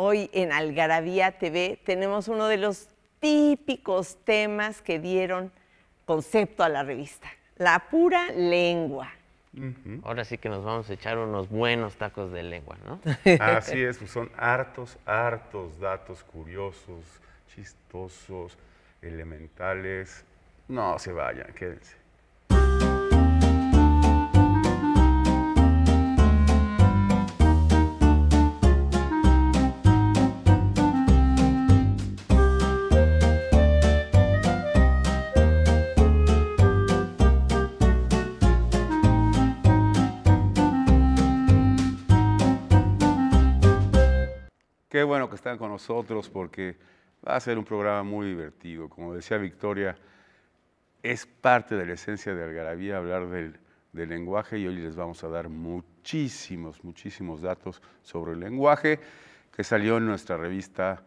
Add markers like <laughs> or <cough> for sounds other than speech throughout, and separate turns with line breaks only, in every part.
Hoy en Algarabía TV tenemos uno de los típicos temas que dieron concepto a la revista, la pura lengua.
Ahora sí que nos vamos a echar unos buenos tacos de lengua, ¿no? Así
es, pues son hartos, hartos datos curiosos, chistosos, elementales. No se vayan, quédense. que están con nosotros porque va a ser un programa muy divertido. Como decía Victoria, es parte de la esencia de Algarabía hablar del, del lenguaje y hoy les vamos a dar muchísimos, muchísimos datos sobre el lenguaje que salió en nuestra revista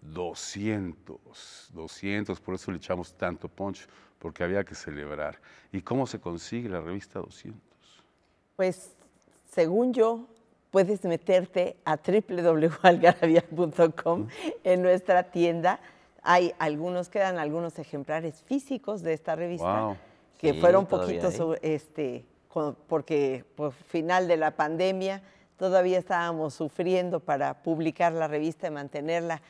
200, 200, por eso le echamos tanto punch, porque había que celebrar. ¿Y cómo se consigue la revista 200?
Pues, según yo, puedes meterte a www.algarabia.com en nuestra tienda. Hay algunos, quedan algunos ejemplares físicos de esta revista que fueron poquitos, este, porque por final de la pandemia todavía estábamos sufriendo para publicar la revista y mantenerla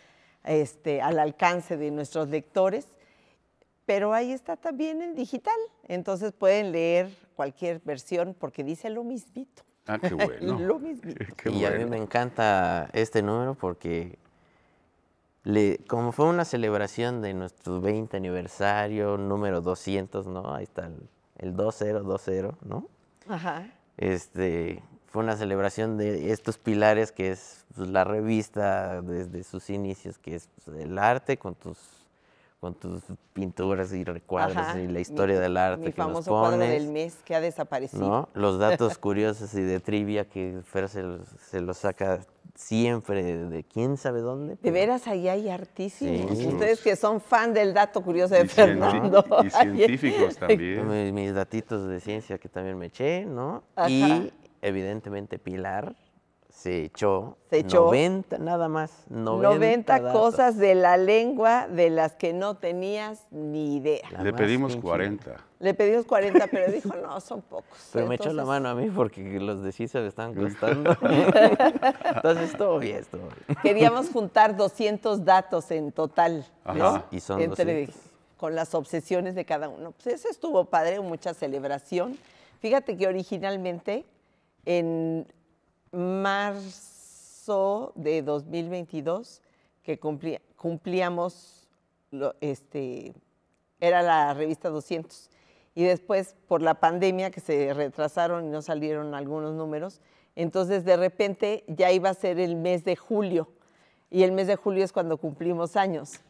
este, al alcance de nuestros lectores, pero ahí está también en digital, entonces pueden leer cualquier versión porque dice lo mismito. Ah, qué <laughs> bueno. Lo mismo.
y a mí me encanta este número porque como fue una celebración de nuestro 20 aniversario, número 200, ¿no? Ahí está el, 2020, ¿no? Ajá. Este, fue una celebración de estos pilares que es pues, la revista desde sus inicios, que es pues, el arte con tus con tus pinturas y recuadros y la historia del arte que nos pones, cuadro del
mes que ha desaparecido.
Los <laughs> datos curiosos y de trivia que Fer se los, saca siempre de quién sabe dónde.
De veras, ahí hay artísimos. Ustedes que son fan del dato curioso de Fernando. Y <laughs> científicos <laughs>
también. Mis, datitos de ciencia que también me eché, ¿no? Y evidentemente Pilar se echó, se echó 90
nada más.
90, cosas
de la lengua de las que no tenías ni idea. Le pedimos 40. Le pedimos 40, pero dijo, <laughs> no, son pocos. Pero me echó la mano a
mí porque los de CISA estaban costando. <laughs> Entonces, todo bien, todo bien. Queríamos
juntar 200 datos en total. Ajá. Y son Con las obsesiones de cada uno. Pues eso estuvo padre, mucha celebración. Fíjate que originalmente en marzo de 2022 que cumplíamos, este, era la revista 200. Y después, por la pandemia, que se retrasaron y no salieron algunos números, entonces de repente ya iba a ser el mes de julio. Y el mes de julio es cuando cumplimos años.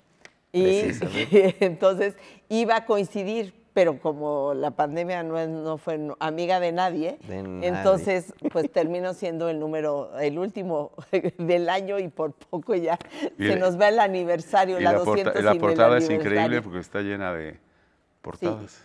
Y <laughs> entonces iba a coincidir, pero como la pandemia no, fue amiga de nadie, entonces pues termino siendo el número, el último <laughs> del año y por poco ya se nos va el aniversario, la, la La portada es increíble porque
está llena de portadas.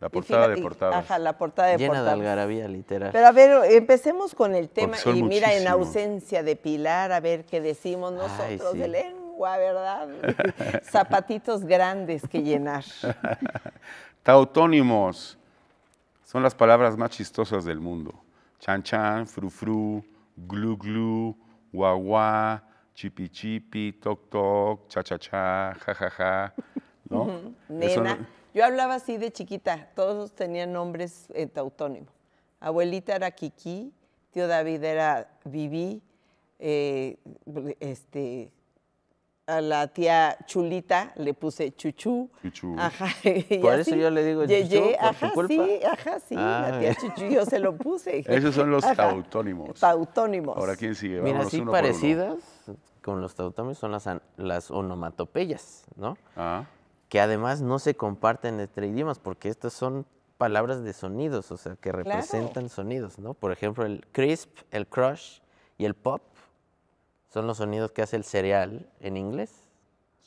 La portada de portadas. Ajá, la portada de Llena de algarabía, literal. Pero
a ver, empecemos con el tema. Y mira, en ausencia de Pilar, a ver qué decimos nosotros de lengua, ¿verdad? <laughs> Zapatitos grandes que llenar. <laughs>
Tautónimos son las palabras más chistosas del mundo. Chan chan, fru fru, glu glu, guagua, chipi chipi, toc toc, cha cha cha, ja ja ja. ¿no?
Nena. Yo hablaba así de chiquita, todos tenían nombres en eh, tautónimo. Abuelita era Kiki, tío David era Vivi, eh, este, a la tía Chulita le puse chuchú.
Chuchú. Ajá.
<laughs> Por eso yo le digo ajá, Sí, ajá, sí, la ah. tía chuchú yo se lo puse. <laughs> Esos son los tautónimos. Tautónimos. Ahora, ¿quién sigue? Mira, así parecidas
con los tautónimos son las, las onomatopeyas, ¿no? Ah. Que además no se comparten entre idiomas porque estas son palabras de sonidos, o sea, que representan sonidos, ¿no? Por ejemplo, el crisp, el crush y el pop son los sonidos que hace el cereal en inglés.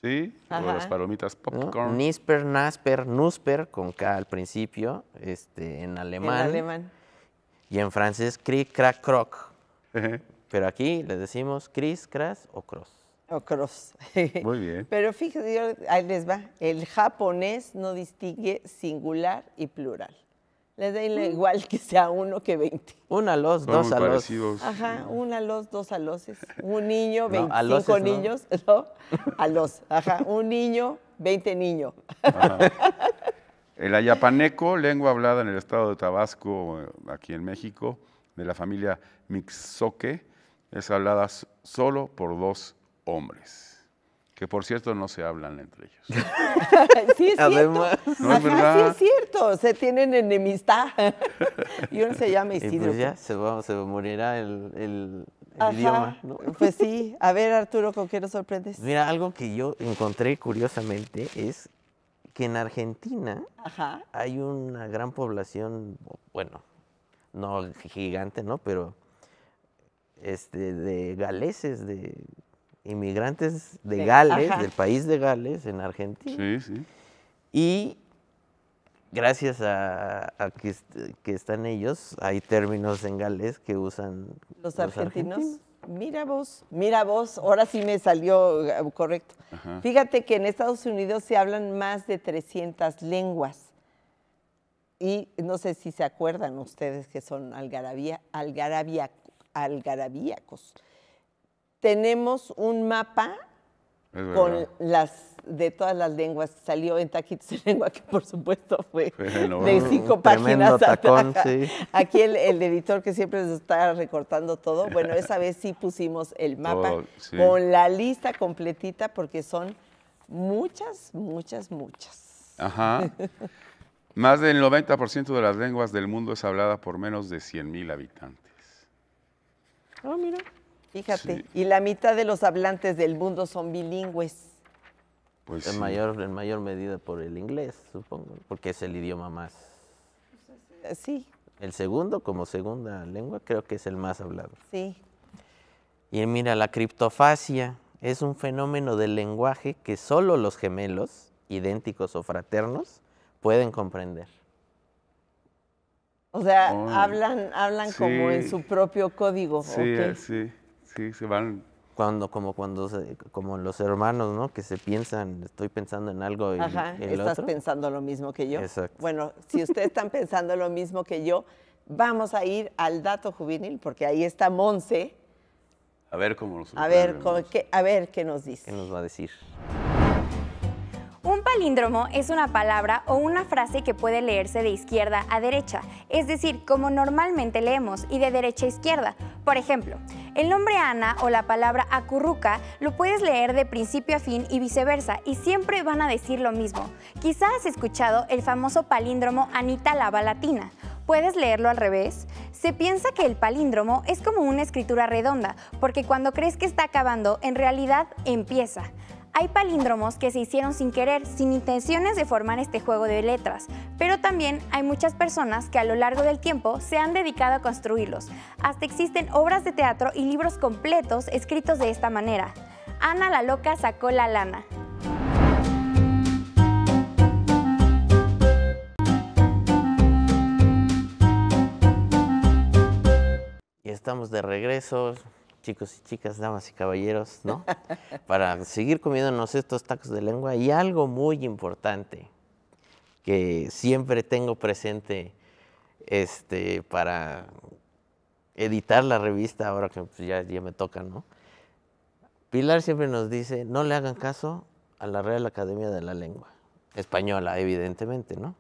Sí, o las palomitas popcorn. Nisper, Nasper, Nusper, con K al principio, este, en alemán. En alemán. Y en francés, crack crack, croc. Pero aquí les decimos cris, cras o cross.
O cross. <laughs> Muy bien. Pero fíjense, ahí les va. El japonés no distingue singular y plural. Les da mm. igual que sea uno que veinte. Un los, dos a los. Ajá, una los, dos a los. Un niño, veinte niños. <laughs> No. a los. Ajá, un niño, veinte niños.
El ayapaneco, lengua hablada en el estado de Tabasco, aquí en México, de la familia Mixoque, es hablada solo por dos hombres que por cierto no se hablan entre ellos. <laughs>
sí, es cierto. ¿No es verdad? Sí, es cierto, se tienen enemistad. <laughs> y uno se llama pues Isidro. pues ya,
se, va, morirá el, idioma.
Pues sí, a ver Arturo, ¿con qué nos sorprendes?
Mira, algo que yo encontré curiosamente es que en Argentina hay una gran población, bueno, no gigante, ¿no? Pero este, de galeses, de inmigrantes de, Gales, del país de Gales, en Argentina. Sí, sí. Y gracias a, que, están ellos, hay términos en Gales que usan los, argentinos.
Mira vos, mira vos, ahora sí me salió eh, correcto. Fíjate que en Estados Unidos se hablan más de 300 lenguas. Y no sé si se acuerdan ustedes que son algarabía, algarabíacos tenemos un mapa con las de todas las lenguas salió en Taquitos de Lengua, que por supuesto fue de cinco páginas. Tacón, sí. <laughs> Aquí el, editor que siempre está recortando todo. Bueno, esa vez sí pusimos el <laughs> mapa con la lista completita porque son muchas, muchas, muchas.
Ajá. <laughs> Más del 90% de las lenguas del mundo es hablada por menos de 100.000 habitantes.
Oh, mira. Fíjate, y la mitad de los hablantes del mundo son bilingües.
Pues en, mayor, en mayor medida por
el inglés, supongo, porque es el idioma más... Eh, sí. El segundo como segunda lengua creo que es el más hablado. Sí. Y mira, la criptofasia es un fenómeno del lenguaje que solo los gemelos, idénticos o fraternos, pueden comprender.
O sea, hablan, hablan como en su propio código. Sí,
sí. Sí, se van. Cuando, como cuando como los hermanos, ¿no? Que se piensan, estoy pensando en algo y Ajá, estás pensando
lo mismo que yo. Exacto. Bueno, si ustedes están pensando lo mismo que yo, vamos a ir al dato juvenil, porque ahí está Monse. A ver cómo nos A ver, qué, a ver qué nos dice. ¿Qué nos va a decir?
palíndromo es una palabra o una frase que puede leerse de izquierda a derecha, es decir, como normalmente leemos, y de derecha a izquierda. Por ejemplo, el nombre Ana o la palabra acurruca lo puedes leer de principio a fin y viceversa, y siempre van a decir lo mismo. Quizás has escuchado el famoso palíndromo Anita lava latina. ¿Puedes leerlo al revés? Se piensa que el palíndromo es como una escritura redonda, porque cuando crees que está acabando, en realidad empieza. Hay palíndromos que se hicieron sin querer, sin intenciones de formar este juego de letras, pero también hay muchas personas que a lo largo del tiempo se han dedicado a construirlos. Hasta existen obras de teatro y libros completos escritos de esta manera. Ana la loca sacó la lana. estamos de regreso chicos y chicas, damas y caballeros, ¿no? <laughs> Para seguir comiéndonos estos tacos de lengua y algo muy importante que siempre tengo presente este, para editar la revista ahora que pues, ya, me toca, ¿no? Pilar siempre nos dice, no le hagan caso a la Real Academia de la Lengua, española, evidentemente, ¿no?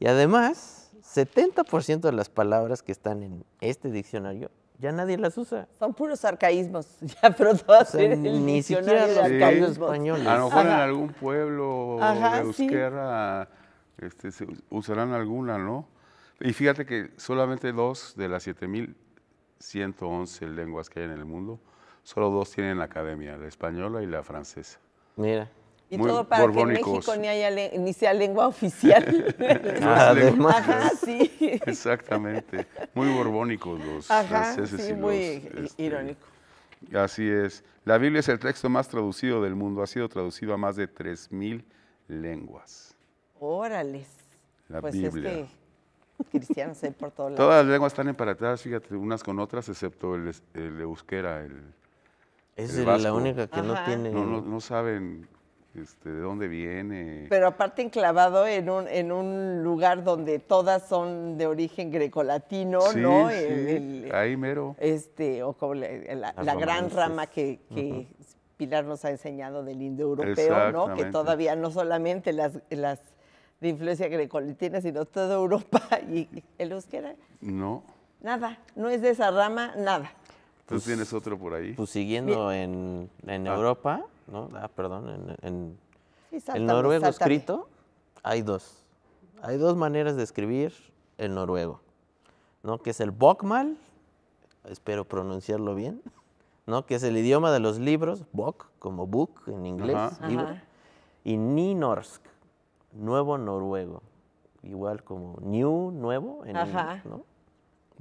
Y además, 70% de las palabras que están en este diccionario ya nadie las usa.
Son puros arcaísmos. <laughs> Ya pronto todas.
ni siquiera los arcaísmos españoles. A lo mejor en algún
pueblo de Euskera este, usarán alguna, ¿no? Y fíjate que solamente dos de las 7.111 lenguas que hay en el mundo, solo dos tienen la academia, la española y la francesa. Mira. Y todo para que en México
ni, sea lengua oficial. <laughs> <laughs> Además. sí.
Exactamente. Muy borbónicos los franceses. Sí, muy este, irónico. Así es. La Biblia es el texto más traducido del mundo. Ha sido traducido a más de 3.000 lenguas.
Órales. La pues Biblia. Es que cristianos hay por todos lados. Todas
las lenguas están emparatadas, fíjate, unas con otras, excepto el, euskera, el, es la única que no tiene. no, no saben este, de dónde viene.
Pero aparte enclavado en un, lugar donde todas son de origen grecolatino, ¿no? Sí, ahí mero. Este, o como la, gran rama que, Pilar nos ha enseñado del indoeuropeo, ¿no? Que todavía no solamente las, las de influencia grecolatina, sino toda Europa y el euskera. No. Nada, no es de esa rama, nada. ¿Tú pues tienes
otro por ahí? Pues siguiendo en, ah. Europa, ¿no? Ah, perdón, en, en, noruego escrito hay dos. Hay dos maneras de escribir el noruego, ¿no? Que es el bokmal, espero pronunciarlo bien, ¿no? Que es el idioma de los libros, bok, como book en inglés, libro, y Ninorsk, nuevo noruego, igual como new, nuevo en inglés, ¿no?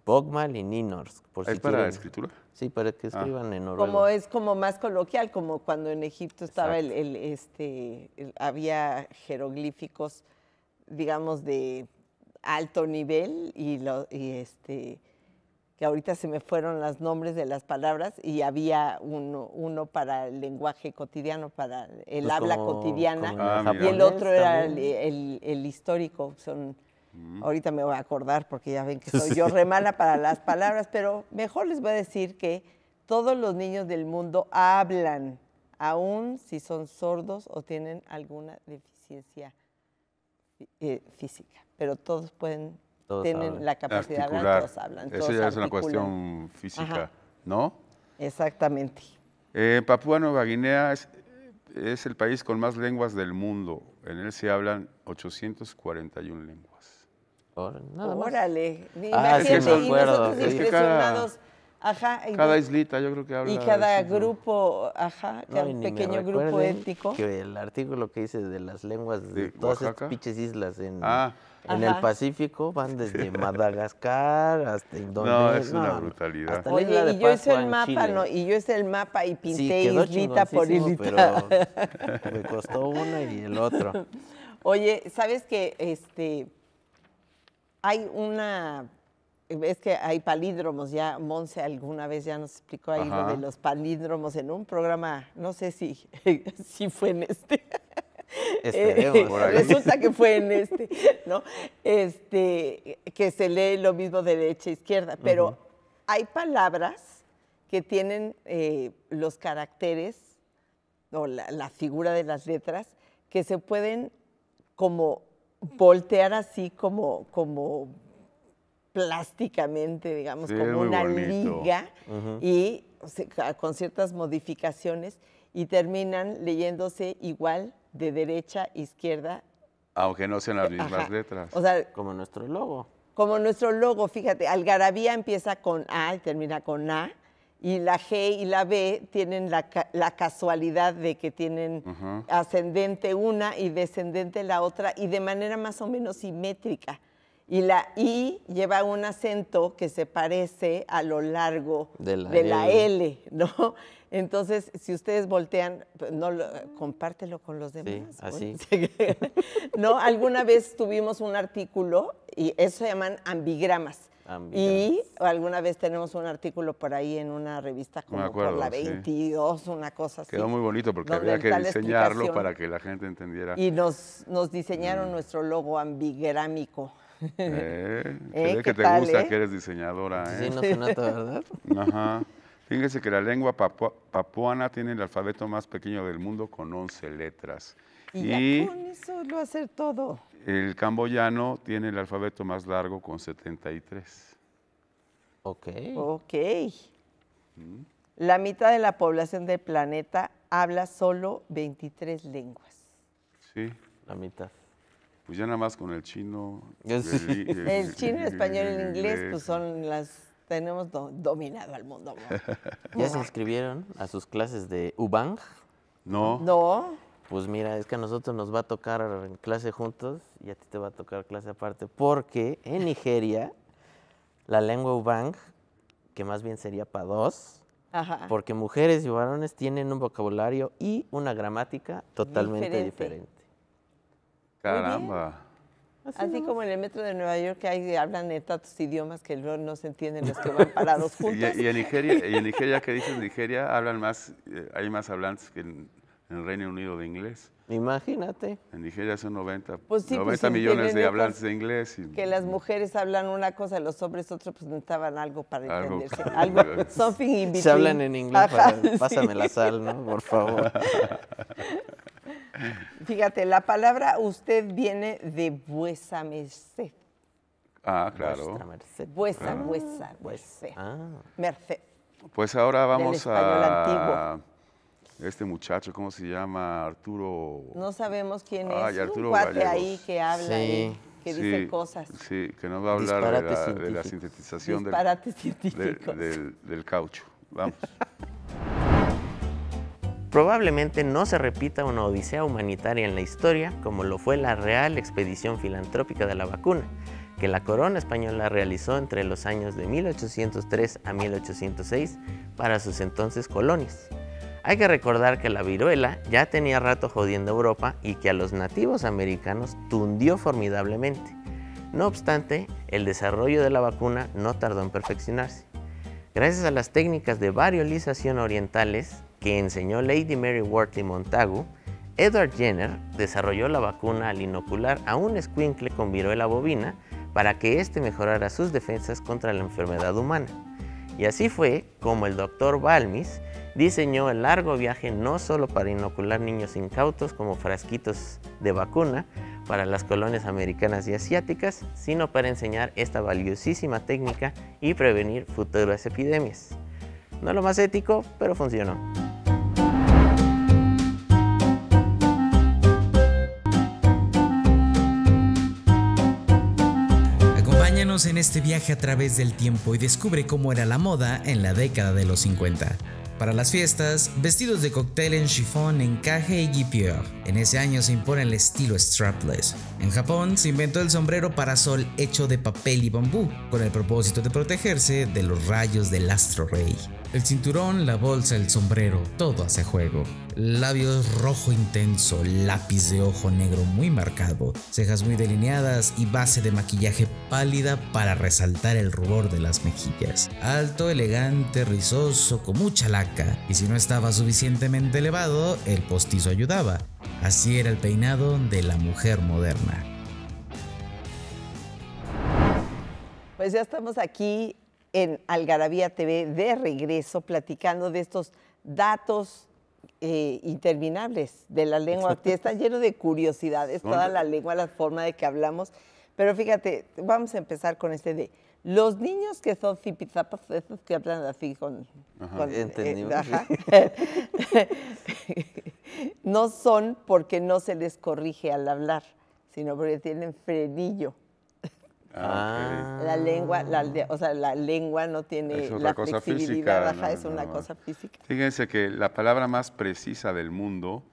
Bogmal y Ninorsk. Por ¿Es para la escritura? Sí, para que ah. escriban en noruego. Como
es como más coloquial, como cuando en Egipto estaba el, este, había jeroglíficos, digamos, de alto nivel y, lo, y este que ahorita se me fueron los nombres de las palabras y había uno, uno para el lenguaje cotidiano, para el pues habla cotidiana y el otro era el, el, el, histórico. Son, Ahorita me voy a acordar porque ya ven que soy yo remala para <laughs> las palabras, pero mejor les voy a decir que todos los niños del mundo hablan, aun si son sordos o tienen alguna deficiencia eh, física, pero todos pueden, tienen la capacidad de hablar, todos hablan. Eso ya es una cuestión física, ¿no? Exactamente.
Eh, Papúa Nueva Guinea es, es el país con más lenguas del mundo. En él se hablan 841 lenguas. Órale, ah, Y nosotros impresionados.
ajá, cada islita yo creo que habla. Y cada grupo, ajá, cada pequeño grupo étnico.
Que el artículo que dice de las lenguas de, todas estas pinches islas en... Ah. el Pacífico van desde <laughs> Madagascar hasta Indonesia. No, es una brutalidad. Oye, y yo
hice el mapa, Y pinté islita por islita. <laughs> me costó una y el otro. Oye, ¿sabes que este hay una es que hay palíndromos, ya Monse alguna vez ya nos explicó ahí lo de los palíndromos en un programa, no sé si, <laughs> si fue en este. Eh, resulta que fue en este, ¿no? Este, que se lee lo mismo derecha a izquierda, pero hay palabras que tienen eh, los caracteres o la figura de las letras que se pueden como voltear así como, como plásticamente, digamos, como una liga y con ciertas modificaciones y terminan leyéndose igual de derecha, izquierda.
Aunque
no sean las eh, mismas letras. como nuestro
logo. Como nuestro logo, fíjate, Algarabía empieza con A y termina con A y la G y la B tienen la, casualidad de que tienen ascendente una y descendente la otra y de manera más o menos simétrica. Y la I lleva un acento que se parece a lo largo de la, L. ¿no? <laughs> Entonces, si ustedes voltean, pues, no compártelo con los demás. <laughs> Sí, así. ¿No? Alguna vez tuvimos un artículo, y eso se llaman ambigramas Ah, y alguna vez tenemos un artículo por ahí en una revista como por la 22, una cosa así. Quedó muy bonito porque había que diseñarlo para que la gente entendiera. Y nos, nos diseñaron mm. nuestro logo ambigrámico.
Eh, <laughs> eh, te gusta eh? que eres diseñadora. Sí, no se nota, ¿verdad? <laughs> Ajá. Fíjense que la lengua papuana tiene el alfabeto más pequeño del mundo con 11 letras. Y, con
eso lo hacer todo.
El camboyano tiene el alfabeto más largo con 73. Ok.
Ok. Mm. La mitad de la población del planeta habla solo 23 lenguas.
Sí. La mitad. Pues ya nada más con el chino. <laughs> El, chino, el español y el inglés, pues
son las. Tenemos dominado al mundo. ¿Ya se
inscribieron a sus clases de
Ubang? No. No pues mira, es que a nosotros nos va a tocar en clase juntos y a ti te va a tocar clase aparte, porque en Nigeria la lengua Ubang, que más bien sería para dos, porque mujeres y varones tienen un vocabulario y una gramática totalmente diferente. Caramba.
Así, como en el metro de Nueva York que hay, hablan de tantos idiomas que luego no se entienden los que van parados <laughs> juntos. y, en Nigeria, Nigeria,
¿qué dices? Nigeria hablan más, eh, hay más hablantes que en en Reino Unido de inglés. Imagínate. En Nigeria son 90, 90 pues pues millones de hablantes de inglés.
que las mujeres hablan una cosa, y los hombres otros, pues necesitaban algo para entenderse. <laughs> Algo, something in Se hablan en inglés, pásame la sal, ¿no?
Por favor.
<laughs> Fíjate, la palabra usted viene de vuesa merced.
Ah, claro. Vuestra merced. Vuesa, vuesa, ah. ah. merced. Pues ahora vamos a... Antiguo este muchacho, ¿cómo se llama? Arturo.
No sabemos quién Ay, es. Arturo un cuate ahí que habla y que dice cosas.
Sí, que nos va a hablar de la, sintetización del, del caucho. Vamos. <laughs>
Probablemente no se repita una odisea humanitaria en la historia como lo fue la Real Expedición Filantrópica de la Vacuna, que la corona española realizó entre los años de 1803 a 1806 para sus entonces colonias. Hay que recordar que la viruela ya tenía rato jodiendo Europa y que a los nativos americanos tundió formidablemente. No obstante, el desarrollo de la vacuna no tardó en perfeccionarse. Gracias a las técnicas de variolización orientales que enseñó Lady Mary Wortley Montagu, Edward Jenner desarrolló la vacuna al inocular a un escuincle con viruela bovina para que éste mejorara sus defensas contra la enfermedad humana. Y así fue como el doctor Balmis diseñó el largo viaje no solo para inocular niños incautos como frasquitos de vacuna para las colonias americanas y asiáticas, sino para enseñar esta valiosísima técnica y prevenir futuras epidemias. No lo más ético, pero funcionó. Acompáñanos en este viaje a través del tiempo y descubre cómo era la moda en la década de los 50. Para las fiestas, vestidos de cóctel en chiffon, encaje y guipure, En ese año se impone el estilo strapless. En Japón se inventó el sombrero parasol hecho de papel y bambú, con el propósito de protegerse de los rayos del astro rey. El cinturón, la bolsa, el sombrero, todo hace juego. Labios rojo intenso, lápiz de ojo negro muy marcado, cejas muy delineadas y base de maquillaje pálida para resaltar el rubor de las mejillas. Alto, elegante, rizoso, con mucha laca, y si no estaba suficientemente elevado, el postizo ayudaba. Así era el peinado de la mujer moderna.
Pues ya estamos aquí en Algarabía TV de regreso platicando de estos datos eh, interminables de la lengua. Está lleno de curiosidades, toda la lengua, la forma de que hablamos. Pero fíjate, vamos a empezar con este de los niños que son zipizapas, esos que hablan así con... Eh, <laughs> no son porque no se les corrige al hablar, sino porque tienen frenillo.
Ah, ah.
La lengua, o sea, la lengua no tiene la baja, es una cosa física.
Fíjense que la palabra más precisa del mundo,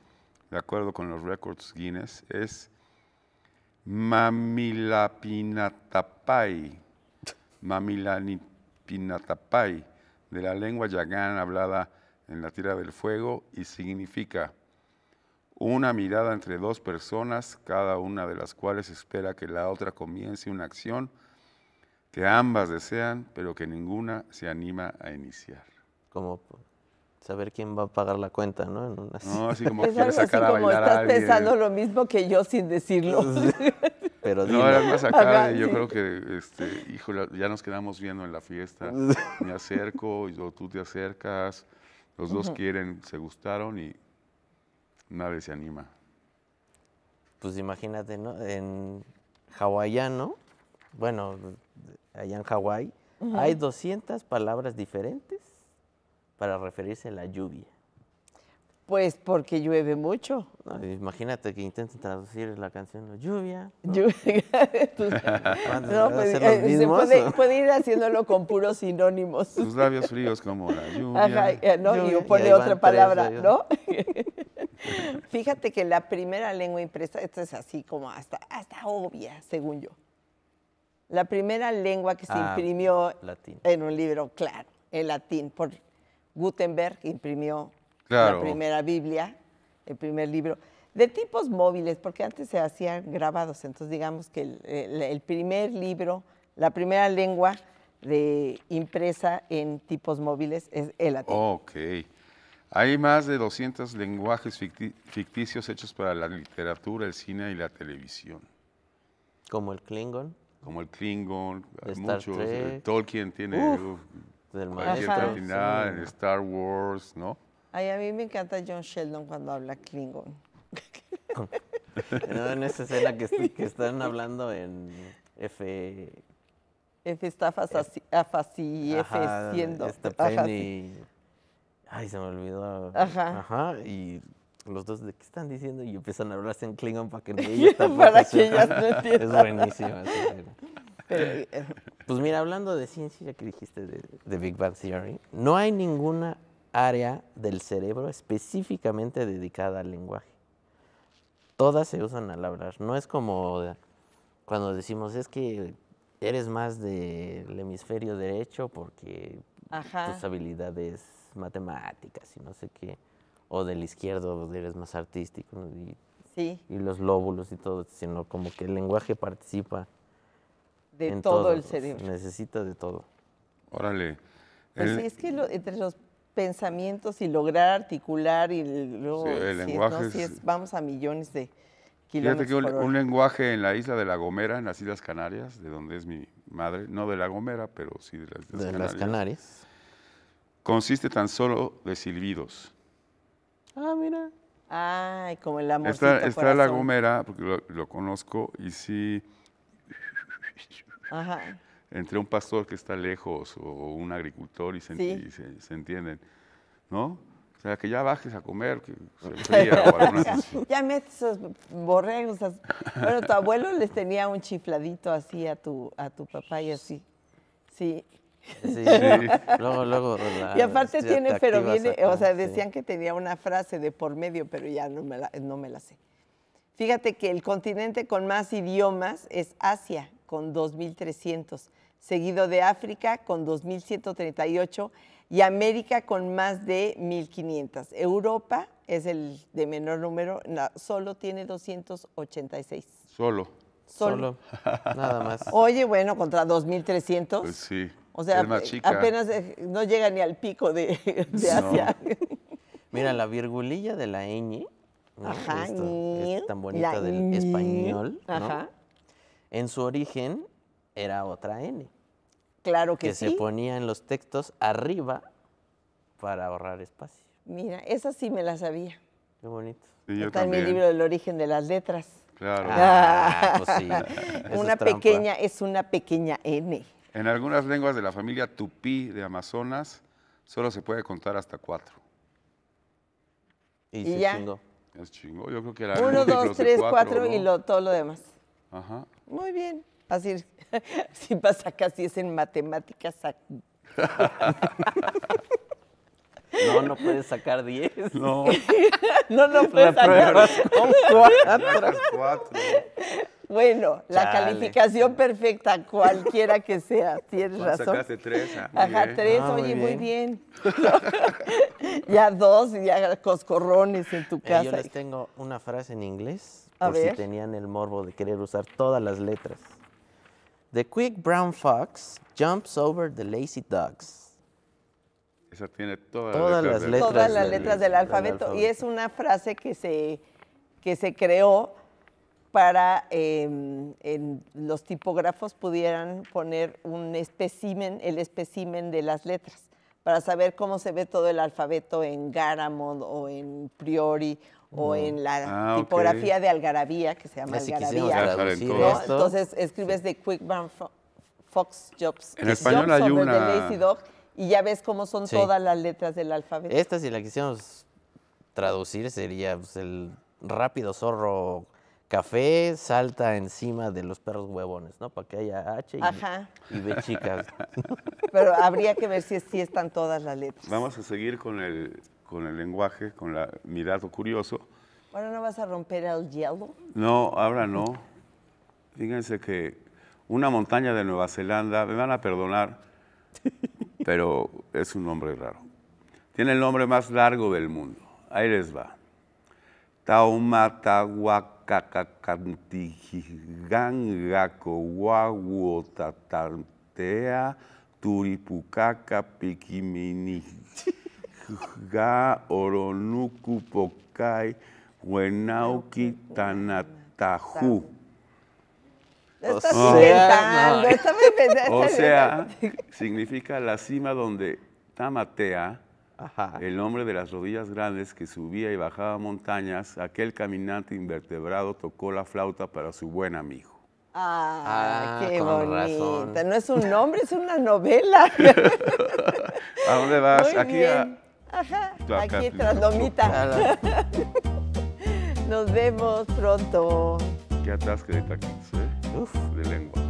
de acuerdo con los récords Guinness, es mamilapinatapai, mamilanipinatapai, de la lengua yagán hablada en la Tierra del Fuego y significa una mirada entre dos personas, cada una de las cuales espera que la otra comience una acción que ambas desean, pero que ninguna se anima a iniciar. Como saber quién va a pagar la cuenta,
¿no? No, así como
quieres sacar así a como estás pensando
lo mismo que yo sin decirlo. <laughs>
pero no, era más acá, eh, yo creo que, este, ya nos quedamos viendo en la fiesta. Me acerco, y tú te acercas, los dos quieren, se gustaron y Nadie se anima. Pues imagínate, ¿no?
En hawaiano, bueno, allá en Hawái, hay 200 palabras diferentes para referirse a la lluvia.
Pues porque llueve mucho.
Pues imagínate que intenten traducir la canción la
lluvia. ¿no? <laughs> pues,
pues eh,
puede, ir haciéndolo con puros sinónimos. Sus
labios fríos como la lluvia. Ajá, eh, ¿no? y pone otra palabra, ¿no?
<laughs> Fíjate que la primera lengua impresa, esto es así como hasta, obvia, según yo. La primera lengua que se ah, imprimió en un libro, claro, el latín, por Gutenberg imprimió la primera Biblia, el primer libro. De tipos móviles, porque antes se hacían grabados, entonces digamos que el, primer libro, la primera lengua de impresa en tipos móviles es el latín.
Ok. Hay más de 200 lenguajes ficticios hechos para la literatura, el cine y la televisión. ¿Como
el Klingon?
Como el Klingon, hay muchos. Eh, Tolkien tiene... del Star Wars, ¿no?
Ay, a mí me encanta John Sheldon cuando habla Klingon.
no, en esa escena que,
están
hablando en F...
F está F siendo. F, este
ay, se me olvidó. Ajá. Ajá, y los dos de qué están diciendo y empiezan a hablarse en Klingon para que no <laughs> Para que ellas no entiendan. es buenísimo. pues mira, hablando de ciencia, ya que dijiste de, Big Bang Theory, no hay ninguna área del cerebro específicamente dedicada al lenguaje. Todas se usan al hablar. No es como cuando decimos es que eres más del hemisferio derecho porque tus habilidades matemáticas y no sé qué, o del izquierdo pues, eres más artístico, y, los lóbulos y todo, sino como que el lenguaje participa. De todo, el pues, cerebro. Necesita de todo.
Órale. Pues
es que entre los pensamientos y lograr articular y vamos a millones de kilómetros. Fíjate que un,
lenguaje en la isla de La Gomera, en las Islas Canarias, de donde es mi madre, no de La Gomera, pero sí de las Las Canarias consiste tan solo de silbidos.
Ah, mira. Ay, como el amor. Está, está la Gomera,
porque lo, conozco, y sí. Ajá. Entre un pastor que está lejos o un agricultor y se, entienden, ¿no? O sea, que ya bajes a comer, que se <laughs> fría o
<laughs> Ya metes esos borregos. Bueno, tu abuelo les tenía un chifladito así a tu, a tu papá y así. Sí. Sí, luego, luego. y aparte tiene, pero viene, o sea, decían que tenía una frase de por medio, pero ya no me, la, sé. Fíjate que el continente con más idiomas es Asia, con 2.300, seguido de África, con 2.138, y América, con más de 1.500. Europa es el de menor número, solo tiene 286.
Solo. Solo. Nada más.
Oye, bueno, contra 2.300. Pues sí. O sea, eh, apenas eh, no llega ni al pico de, <laughs>
Mira, la virgulilla de la ñ, tan bonita del español, Ajá. en su origen era otra N. Claro que, sí. Que se ponía en los textos arriba para ahorrar espacio.
Mira, esa sí me la sabía.
Qué bonito.
Está en mi libro
del origen de las letras. Claro. Ah, pues <laughs> una pequeña, es una pequeña N.
En algunas lenguas de la familia tupí de Amazonas solo se puede contar hasta cuatro. Y, ¿Y ya? Es chingo, yo creo que era. Uno, dos, tres, cuatro, y todo lo demás. Ajá.
Muy bien. Así, si <laughs> pasa casi es en matemáticas aquí. <laughs>
No, no puedes sacar diez. No. <laughs> no, no puedes sacar. Con cuatro.
Bueno, la calificación perfecta, cualquiera que sea, tienes razón. Sacaste tres. Ah, Ajá, tres, ah, oye, muy bien. <laughs> ya dos, y ya coscorrones en tu casa. yo les tengo
una frase en inglés, A por si tenían el morbo de querer usar todas las letras. The quick brown fox jumps over the lazy
dogs. Esa tiene todas, las letras, todas las letras del, alfabeto. Y es
una frase que se, que se creó para em, los tipógrafos pudieran poner un espécimen, el espécimen de las letras, para saber cómo se ve todo el alfabeto en Garamond o en Priori o en la ah, tipografía de Algarabía, que se llama Entonces escribes de Fox Jobs. En español hay una... Dog, y ya ves cómo son todas las letras del alfabeto.
Esta, si la quisiéramos traducir, sería pues, el rápido zorro café salta encima de los perros huevones, ¿no? Para que haya H y, chicas.
<laughs> Pero habría que ver si, si, están todas las letras.
Vamos a seguir con el, con el lenguaje, con la, mirada curioso.
Bueno, no vas a romper el hielo?
No, ahora no. Fíjense que una montaña de Nueva Zelanda, me van a perdonar, <laughs> pero es un nombre raro. Tiene el nombre más largo del mundo. Ahí les va. Taumatahuaca cacacantijigan, gacohuahuotatantea, turipucaca, piquimini, ga, oronuku pocay, huenauki tanatajú. Estás o o sea significa la cima donde Tamatea el hombre de las rodillas grandes que subía y bajaba montañas, aquel caminante invertebrado tocó la flauta para su buen amigo. Ah, ah qué bonita.
No es un nombre, es una novela. <laughs>
¿A dónde vas? aquí
aquí tras <laughs> Nos vemos pronto.
Qué atasque de taquitos, ¿eh? Uf, de lengua.